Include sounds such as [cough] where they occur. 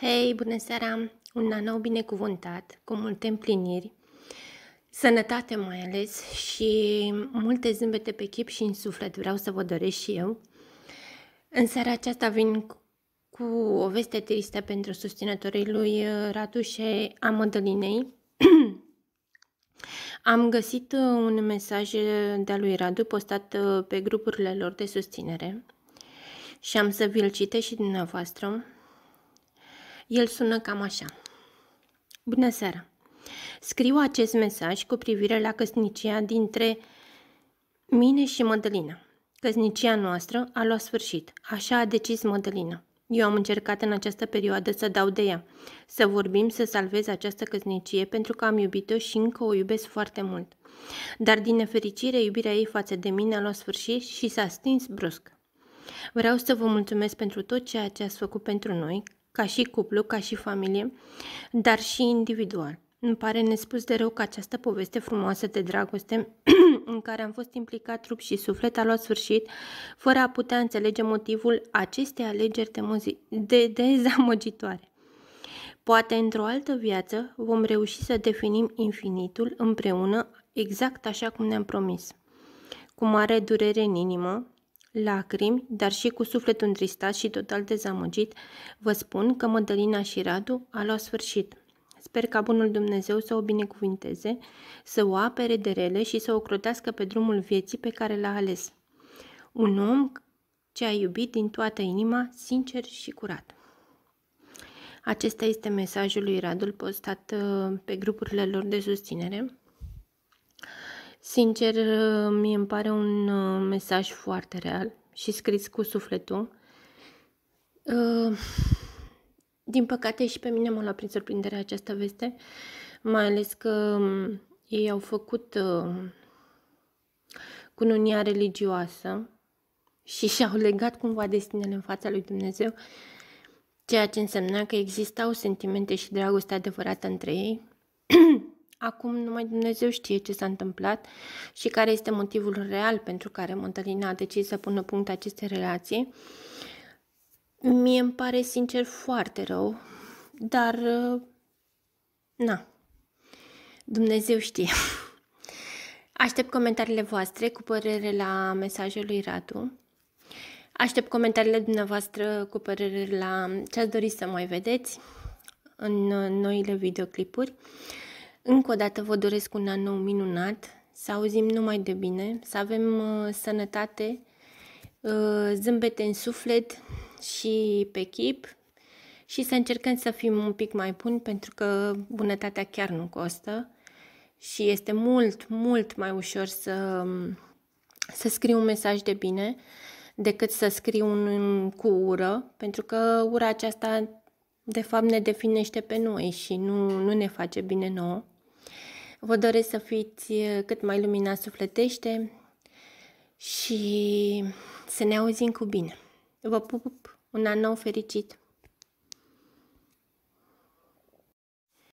Hei, bună seara! Un an nou binecuvântat, cu multe împliniri, sănătate mai ales și multe zâmbete pe chip și în suflet. Vreau să vă doresc și eu. În seara aceasta vin cu o veste tristă pentru susținătorii lui uh, Radu și a Mădălinei. [clears throat] Am găsit uh, un mesaj uh, de-a lui Radu postat pe grupurile lor de susținere și am să vi-l citesc și dumneavoastră el sună cam așa. Bună seara! Scriu acest mesaj cu privire la căsnicia dintre mine și Mădălina. Căsnicia noastră a luat sfârșit, așa a decis Mădălina. Eu am încercat în această perioadă să dau de ea, să vorbim, să salvez această căsnicie pentru că am iubit-o și încă o iubesc foarte mult. Dar din nefericire iubirea ei față de mine a luat sfârșit și s-a stins brusc. Vreau să vă mulțumesc pentru tot ceea ce ați făcut pentru noi, ca și cuplu, ca și familie, dar și individual. Îmi pare nespus de rău că această poveste frumoasă de dragoste [clears throat] în care am fost implicat trup și suflet a luat sfârșit fără a putea înțelege motivul acestei alegeri de, de dezamăgitoare. Poate într-o altă viață vom reuși să definim infinitul împreună exact așa cum ne-am promis. Cu mare durere în inimă, lacrimi, dar și cu sufletul întristat și total dezamăgit, vă spun că Mădălina și Radu a luat sfârșit. Sper ca bunul Dumnezeu să o binecuvinteze, să o apere de rele și să o crotească pe drumul vieții pe care l-a ales. Un om ce a iubit din toată inima, sincer și curat. Acesta este mesajul lui Radul postat pe grupurile lor de susținere. Sincer, ă, mi îmi pare un ă, mesaj foarte real și scris cu sufletul. Ă, din păcate și pe mine m-a luat prin surprindere această veste, mai ales că ei au făcut cununia religioasă și [laughs] și-au legat cumva destinele în fața lui Dumnezeu, ceea ce însemna că existau sentimente și dragoste adevărată între ei [clears throat] Acum numai Dumnezeu știe ce s-a întâmplat și care este motivul real pentru care Montalina a decis să pună punct aceste relații. Mie îmi pare sincer foarte rău, dar uh, na, Dumnezeu știe. [laughs] Aștept comentariile voastre cu părere la mesajul lui Radu. Aștept comentariile dumneavoastră cu părere la ce ați dori să mai vedeți în noile videoclipuri. Încă o dată vă doresc un an nou minunat, să auzim numai de bine, să avem uh, sănătate, uh, zâmbete în suflet și pe chip și să încercăm să fim un pic mai buni pentru că bunătatea chiar nu costă și este mult, mult mai ușor să, um, să scriu un mesaj de bine decât să scriu un cu ură, pentru că ura aceasta de fapt ne definește pe noi și nu, nu ne face bine nouă. Vă doresc să fiți eh, cât mai lumina sufletește și să ne auzim cu bine. Vă pup! Un an nou fericit!